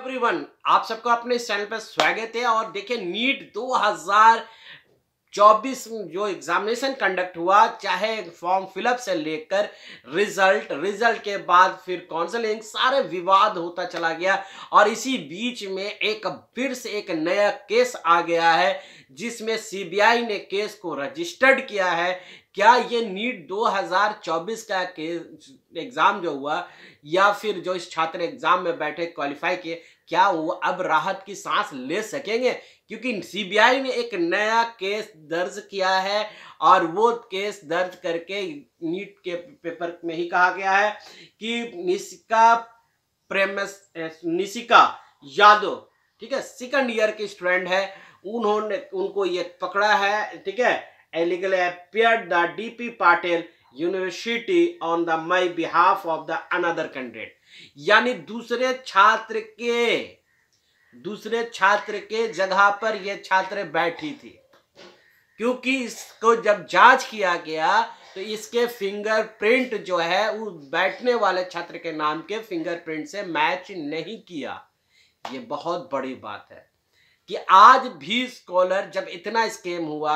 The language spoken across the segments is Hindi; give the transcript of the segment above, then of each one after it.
एवरीवन आप सबको अपने इस चैनल पर स्वागत है और देखिए नीट 2024 जो एग्जामिनेशन कंडक्ट हुआ चाहे फॉर्म फिलअप से लेकर रिजल्ट रिजल्ट के बाद फिर काउंसलिंग सारे विवाद होता चला गया और इसी बीच में एक फिर से एक नया केस आ गया है जिसमें सीबीआई ने केस को रजिस्टर्ड किया है क्या ये नीट 2024 का एग्ज़ाम जो हुआ या फिर जो इस छात्र एग्ज़ाम में बैठे क्वालिफाई किए क्या वो अब राहत की सांस ले सकेंगे क्योंकि सीबीआई ने एक नया केस दर्ज किया है और वो केस दर्ज करके नीट के पेपर में ही कहा गया है कि निशिका प्रेमस निशिका यादव ठीक है सेकंड ईयर की स्टूडेंट है उन्होंने उनको ये पकड़ा है ठीक है illegally the D P Patil university on the my behalf of the another candidate यानी दूसरे छात्र के दूसरे छात्र के जगह पर यह छात्र बैठी थी क्योंकि इसको जब जांच किया गया तो इसके फिंगरप्रिंट जो है वो बैठने वाले छात्र के नाम के फिंगरप्रिंट से मैच नहीं किया ये बहुत बड़ी बात है कि आज भी स्कॉलर जब इतना स्कैम हुआ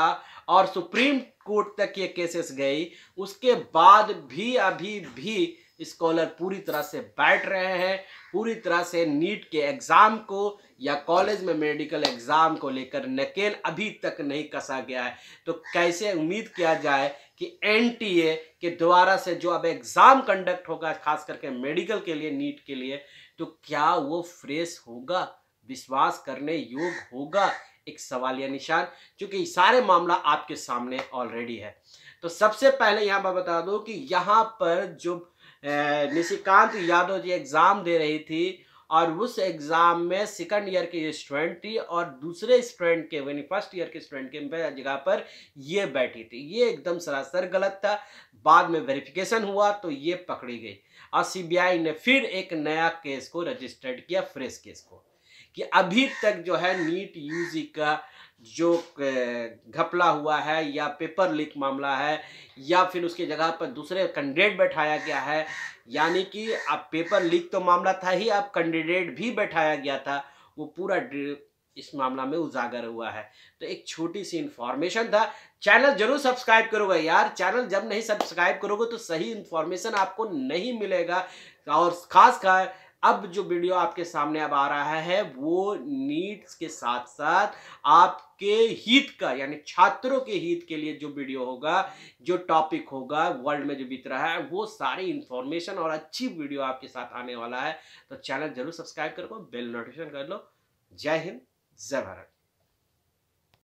और सुप्रीम कोर्ट तक ये केसेस गई उसके बाद भी अभी भी स्कॉलर पूरी तरह से बैठ रहे हैं पूरी तरह से नीट के एग्ज़ाम को या कॉलेज में मेडिकल एग्ज़ाम को लेकर नकेल अभी तक नहीं कसा गया है तो कैसे उम्मीद किया जाए कि एनटीए के द्वारा से जो अब एग्ज़ाम कंडक्ट होगा खास करके मेडिकल के लिए नीट के लिए तो क्या वो फ्रेश होगा विश्वास करने योग होगा एक सवालिया निशान क्योंकि सारे मामला आपके सामने ऑलरेडी है तो सबसे पहले यहाँ पर बता दूँ कि यहाँ पर जो निशिकांत यादव जी एग्ज़ाम दे रही थी और उस एग्ज़ाम में सेकंड ईयर की स्टूडेंट थी और दूसरे स्टूडेंट के यानी फर्स्ट ईयर के स्टूडेंट के जगह पर ये बैठी थी ये एकदम सरासर गलत था बाद में वेरिफिकेशन हुआ तो ये पकड़ी गई और सीबीआई ने फिर एक नया केस को रजिस्टर्ड किया फ्रेश केस को कि अभी तक जो है नीट यूजी का जो घपला हुआ है या पेपर लीक मामला है या फिर उसके जगह पर दूसरे कैंडिडेट बैठाया गया है यानी कि अब पेपर लीक तो मामला था ही अब कैंडिडेट भी बैठाया गया था वो पूरा इस मामला में उजागर हुआ है तो एक छोटी सी इन्फॉर्मेशन था चैनल जरूर सब्सक्राइब करोगे यार चैनल जब नहीं सब्सक्राइब करोगे तो सही इंफॉर्मेशन आपको नहीं मिलेगा और खास कर अब जो वीडियो आपके सामने अब आ रहा है वो नीड्स के साथ साथ आपके हित का यानी छात्रों के हित के लिए जो वीडियो होगा जो टॉपिक होगा वर्ल्ड में जो बीत रहा है वो सारी इंफॉर्मेशन और अच्छी वीडियो आपके साथ आने वाला है तो चैनल जरूर सब्सक्राइब कर लो बेल नोटिफिकेशन कर लो जय हिंद जय भारत